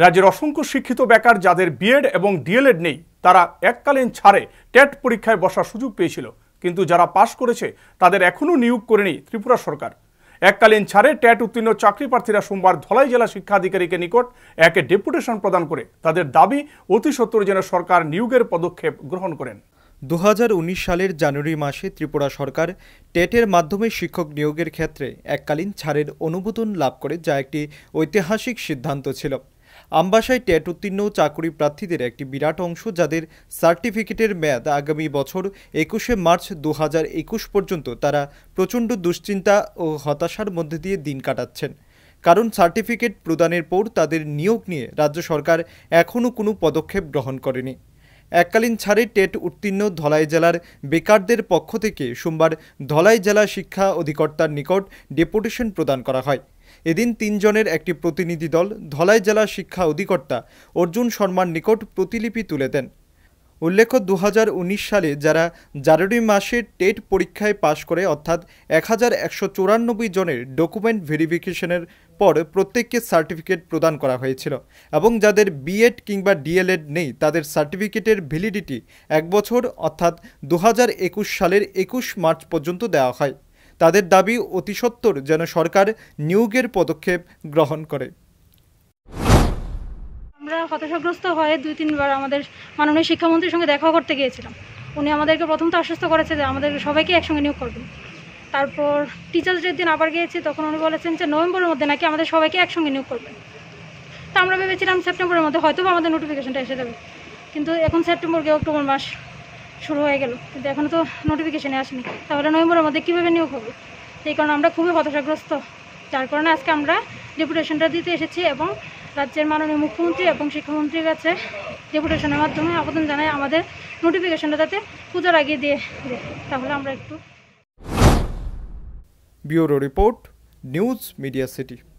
রাজ্যের অসংখ্য শিক্ষিত বেকার যাদের বিএড এবং ডিএলএড নেই তারা এককালীন ছাড়ে টেট পরীক্ষায় বসার সুযোগ পেয়েছিল কিন্তু যারা পাশ করেছে তাদের এখনও নিয়োগ করেনি ত্রিপুরা সরকার এককালীন ছাড়ে ট্যাট উত্তীর্ণ চাকরি প্রার্থীরা সোমবার ধলাই জেলা শিক্ষা আধিকারিকের নিকট একে ডেপুটেশন প্রদান করে তাদের দাবি অতি সত্তর যেন সরকার নিয়োগের পদক্ষেপ গ্রহণ করেন দু সালের জানুয়ারি মাসে ত্রিপুরা সরকার টেটের মাধ্যমে শিক্ষক নিয়োগের ক্ষেত্রে এককালীন ছাড়ের অনুমোদন লাভ করে যা একটি ঐতিহাসিক সিদ্ধান্ত ছিল আমবাসায় ট্যাট উত্তীর্ণ চাকরি প্রার্থীদের একটি বিরাট অংশ যাদের সার্টিফিকেটের মেয়াদ আগামী বছর একুশে মার্চ দু পর্যন্ত তারা প্রচণ্ড দুশ্চিন্তা ও হতাশার মধ্যে দিয়ে দিন কাটাচ্ছেন কারণ সার্টিফিকেট প্রদানের পর তাদের নিয়োগ নিয়ে রাজ্য সরকার এখনও কোনো পদক্ষেপ গ্রহণ করেনি এককালীন ছাড়ে টেট উত্তীর্ণ ধলাই জেলার বেকারদের পক্ষ থেকে সোমবার ধলাই জেলা শিক্ষা অধিকর্তার নিকট ডেপুটেশন প্রদান করা হয় এদিন তিনজনের একটি প্রতিনিধি দল ধলাই জেলা শিক্ষা অধিকর্তা অর্জুন শর্মার নিকট প্রতিলিপি তুলে দেন উল্লেখ্য দু সালে যারা জানুয়ারি মাসে টেট পরীক্ষায় পাশ করে অর্থাৎ এক জনের ডকুমেন্ট ভেরিফিকেশনের পর প্রত্যেককে সার্টিফিকেট প্রদান করা হয়েছিল এবং যাদের বিএড কিংবা ডিএলএড নেই তাদের সার্টিফিকেটের ভ্যালিডিটি এক বছর অর্থাৎ দু সালের একুশ মার্চ পর্যন্ত দেওয়া হয় তাদের দাবি অতি সত্বর যেন সরকার নিয়োগের পদক্ষেপ গ্রহণ করে আমরা হতাশাগ্রস্ত হয়ে দুই তিনবার আমাদের মাননীয় শিক্ষামন্ত্রীর সঙ্গে দেখা করতে গিয়েছিলাম উনি আমাদেরকে প্রথম তো আশ্বস্ত করেছে যে আমাদের সবাইকে একসঙ্গে নিয়োগ করবেন তারপর টিচার্স ডের দিন আবার গিয়েছি তখন উনি বলেছেন যে নভেম্বরের মধ্যে নাকি আমাদের সবাইকে একসঙ্গে নিয়োগ করবেন তা আমরা ভেবেছিলাম সেপ্টেম্বরের মধ্যে হয়তো আমাদের নোটিফিকেশনটা এসে যাবে কিন্তু এখন সেপ্টেম্বর গিয়ে অক্টোবর মাস শুরু হয়ে গেল কিন্তু এখনও তো নোটিফিকেশানে আসেনি তাহলে নভেম্বরের মধ্যে কীভাবে নিয়োগ হবে সেই কারণে আমরা খুবই হতাশাগ্রস্ত যার কারণে আজকে আমরা ডেপুটেশনটা দিতে এসেছি এবং রাজ্যের মাননীয় মুখ্যমন্ত্রী এবং শিক্ষামন্ত্রীর কাছে ডেপুটেশনের মাধ্যমে আবেদন জানায় আমাদের নোটিফিকেশনটা যাতে পূজার আগে দিয়ে দেয় তাহলে আমরা একটু bureau report news media city